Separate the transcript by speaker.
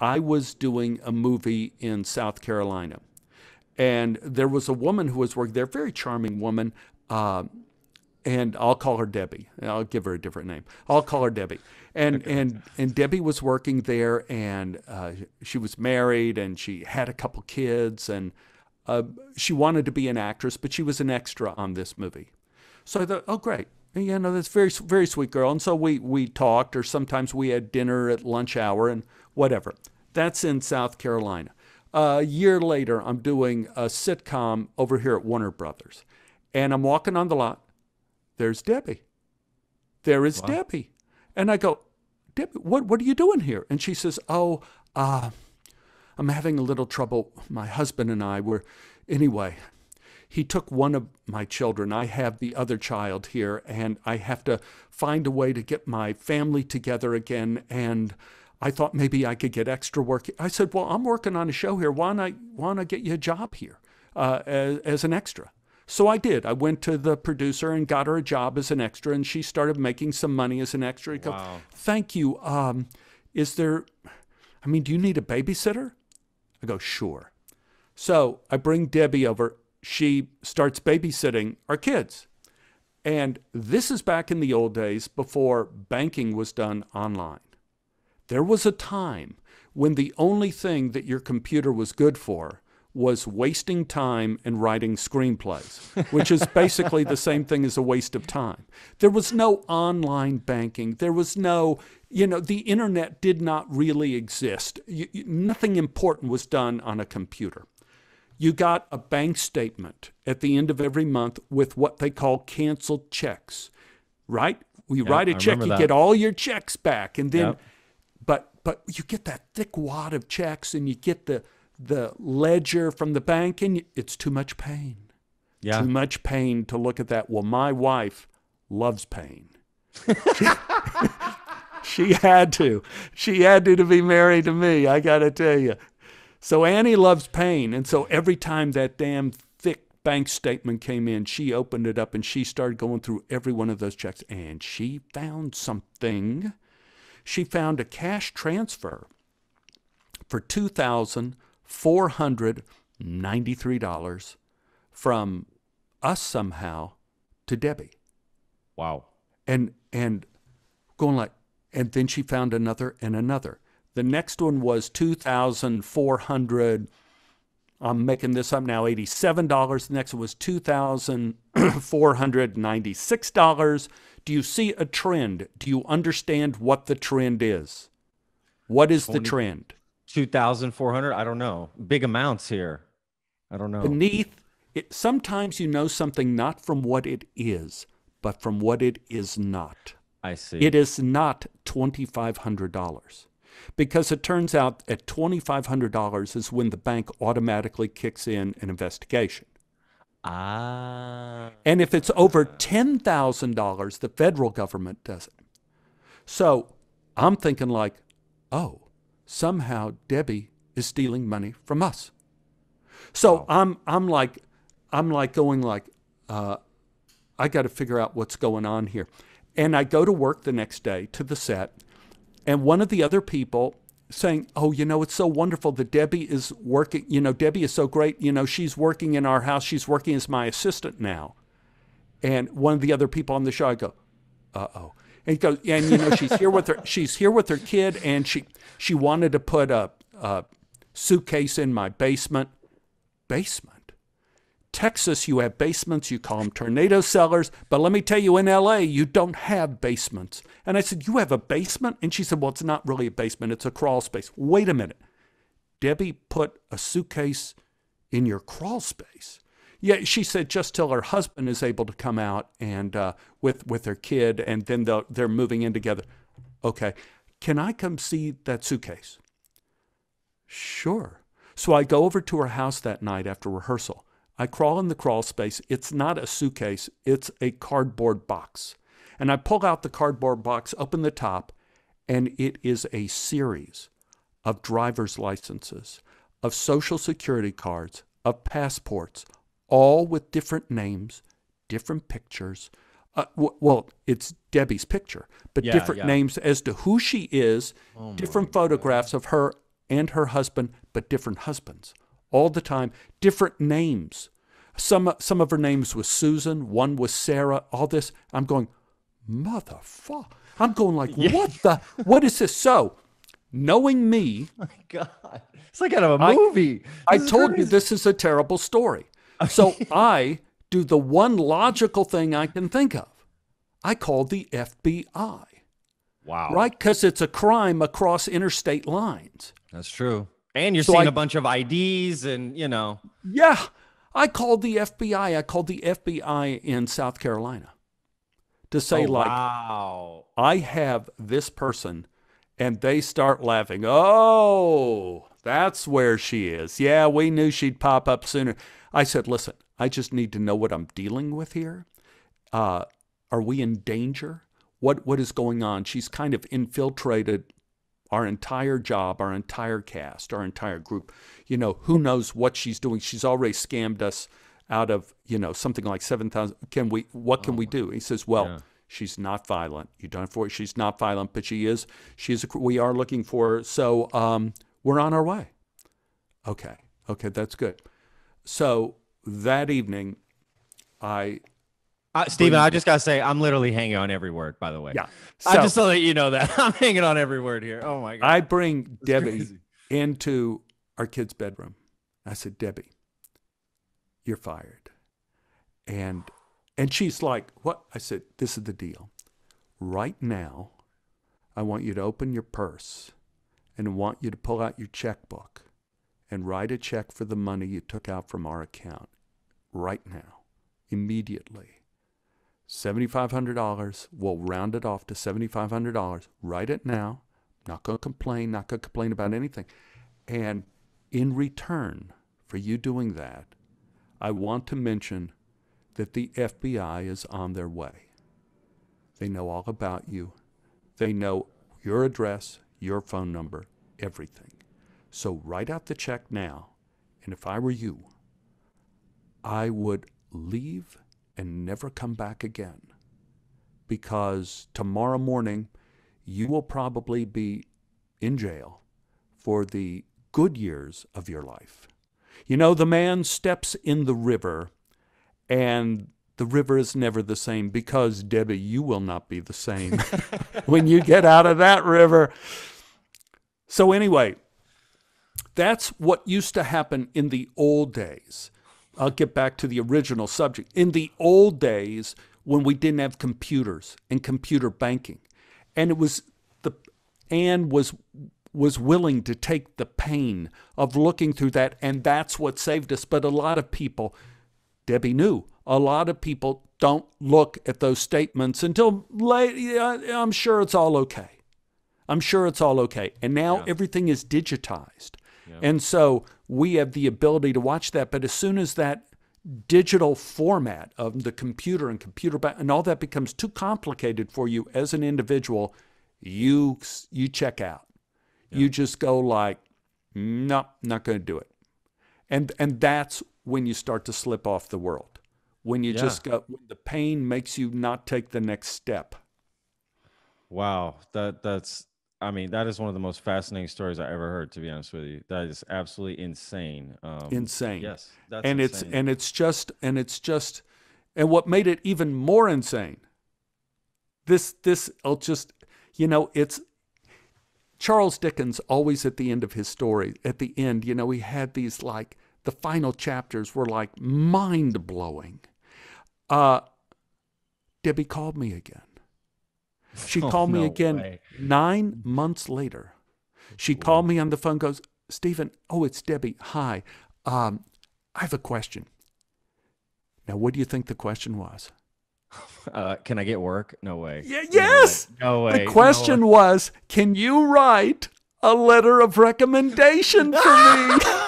Speaker 1: I was doing a movie in South Carolina. And there was a woman who was working there, very charming woman. Uh, and I'll call her Debbie. I'll give her a different name. I'll call her Debbie. And okay. and and Debbie was working there, and uh, she was married, and she had a couple kids, and uh, she wanted to be an actress, but she was an extra on this movie. So I thought, oh great, you know, this very, very sweet girl. And so we, we talked, or sometimes we had dinner at lunch hour and whatever. That's in South Carolina. a year later, I'm doing a sitcom over here at Warner Brothers. And I'm walking on the lot. There's Debbie. There is wow. Debbie. And I go, Debbie, what, what are you doing here? And she says, Oh, uh, I'm having a little trouble. My husband and I were, anyway, he took one of my children. I have the other child here, and I have to find a way to get my family together again. And I thought maybe I could get extra work. I said, Well, I'm working on a show here. Why don't I, why don't I get you a job here uh, as, as an extra? So I did. I went to the producer and got her a job as an extra, and she started making some money as an extra. Wow. Go, Thank you. Um, is there, I mean, do you need a babysitter? I go, Sure. So I bring Debbie over she starts babysitting our kids. And this is back in the old days before banking was done online. There was a time when the only thing that your computer was good for was wasting time and writing screenplays, which is basically the same thing as a waste of time. There was no online banking. There was no, you know, the internet did not really exist. You, you, nothing important was done on a computer. You got a bank statement at the end of every month with what they call canceled checks, right? You yep, write a I check, you that. get all your checks back, and then, yep. but but you get that thick wad of checks, and you get the the ledger from the bank, and it's too much pain. Yeah. Too much pain to look at that. Well, my wife loves pain. she, she had to. She had to to be married to me. I got to tell you, so Annie loves pain. And so every time that damn thick bank statement came in, she opened it up and she started going through every one of those checks. And she found something. She found a cash transfer for $2,493 from us somehow to Debbie. Wow. And and going like and then she found another and another. The next one was 2,400. I'm making this up now, $87. The next one was $2,496. Do you see a trend? Do you understand what the trend is? What is the trend? 2,400. I don't know. Big amounts here. I don't know. Beneath it, sometimes you know something not from what it is, but from what it is not. I see. It is not $2,500. Because it turns out at $2,500 is when the bank automatically kicks in an investigation. Ah. And if it's over $10,000, the federal government does it. So I'm thinking, like, oh, somehow Debbie is stealing money from us. So wow. I'm, I'm like, I'm like going like, uh, I got to figure out what's going on here. And I go to work the next day to the set, and one of the other people saying, "Oh, you know, it's so wonderful that Debbie is working. You know, Debbie is so great. You know, she's working in our house. She's working as my assistant now." And one of the other people on the show, I go, "Uh oh." And goes, and you know, she's here with her. She's here with her kid, and she she wanted to put a, a suitcase in my basement. Basement. Texas, you have basements, you call them tornado cellars. But let me tell you, in LA, you don't have basements. And I said, You have a basement? And she said, Well, it's not really a basement, it's a crawl space. Wait a minute. Debbie put a suitcase in your crawl space. Yeah, she said just till her husband is able to come out and uh, with with her kid, and then they're moving in together. Okay, can I come see that suitcase? Sure. So I go over to her house that night after rehearsal. I crawl in the crawl space. It's not a suitcase, it's a cardboard box. And I pull out the cardboard box, open the top, and it is a series of driver's licenses, of social security cards, of passports, all with different names, different pictures. Uh, w- well, it's Debbie's picture, but yeah, different yeah. names as to who she is, oh different photographs God. of her and her husband, but different husbands all the time, different names. Some, some of her names was Susan, one was Sarah, all this. I'm going, motherfucker. I'm going like, yeah. what the, what is this? So knowing me. Oh my God. It's like out of a movie. I, I told crazy. you this is a terrible story. So I do the one logical thing I can think of. I called the FBI. Wow. Right? Because it's a crime across interstate lines. That's true. And you're so seeing I, a bunch of IDs and, you know. Yeah. I called the FBI. I called the FBI in South Carolina to say, oh, like, wow. I have this person. And they start laughing. Oh, that's where she is. Yeah, we knew she'd pop up sooner. I said, listen, I just need to know what I'm dealing with here. Uh, are we in danger? What what is going on? She's kind of infiltrated our entire job, our entire cast, our entire group. You know, who knows what she's doing? She's already scammed us out of, you know, something like 7,000. Can we, what can oh. we do? He says, well, yeah. she's not violent. You don't have to worry. She's not violent, but she is, she is, a, we are looking for her. So um, we're on our way. Okay. Okay. That's good. So that evening, I uh, Steven, I just gotta say, I'm literally hanging on every word. By the way, yeah, so, I just so that you know that I'm hanging on every word here. Oh my god! I bring That's Debbie crazy. into our kid's bedroom. I said, Debbie, you're fired, and and she's like, What? I said, This is the deal. Right now, I want you to open your purse and want you to pull out your checkbook and write a check for the money you took out from our account right now, immediately. $7,500. We'll round it off to $7,500. Write it now. Not going to complain, not going to complain about anything. And in return for you doing that, I want to mention that the FBI is on their way. They know all about you. They know your address, your phone number, everything. So write out the check now. And if I were you, I would leave and never come back again. Because tomorrow morning, you will probably be in jail for the good years of your life. You know, the man steps in the river, and the river is never the same because, Debbie, you will not be the same when you get out of that river. So, anyway, that's what used to happen in the old days. I'll get back to the original subject. In the old days, when we didn't have computers and computer banking, and it was the Anne was was willing to take the pain of looking through that, and that's what saved us. But a lot of people, Debbie knew, a lot of people don't look at those statements until late. I'm sure it's all okay. I'm sure it's all okay. And now yeah. everything is digitized. And so we have the ability to watch that. But as soon as that digital format of the computer and computer and all that becomes too complicated for you as an individual, you you check out. Yeah. You just go like, no, nope, not going to do it. And and that's when you start to slip off the world. When you yeah. just go, the pain makes you not take the next step. Wow, that that's I mean, that is one of the most fascinating stories I ever heard. To be honest with you, that is absolutely insane. Um, insane. Yes. and insane. it's and it's just and it's just and what made it even more insane. This this I'll just you know it's Charles Dickens always at the end of his story at the end you know he had these like the final chapters were like mind blowing. Uh, Debbie called me again. She oh, called me again way. nine months later. She Boy. called me on the phone, goes, Stephen, oh, it's Debbie. Hi. Um, I have a question. Now, what do you think the question was? Uh, can I get work? No way. Yeah. yes. No way. No way. The question no way. was, can you write a letter of recommendation for me?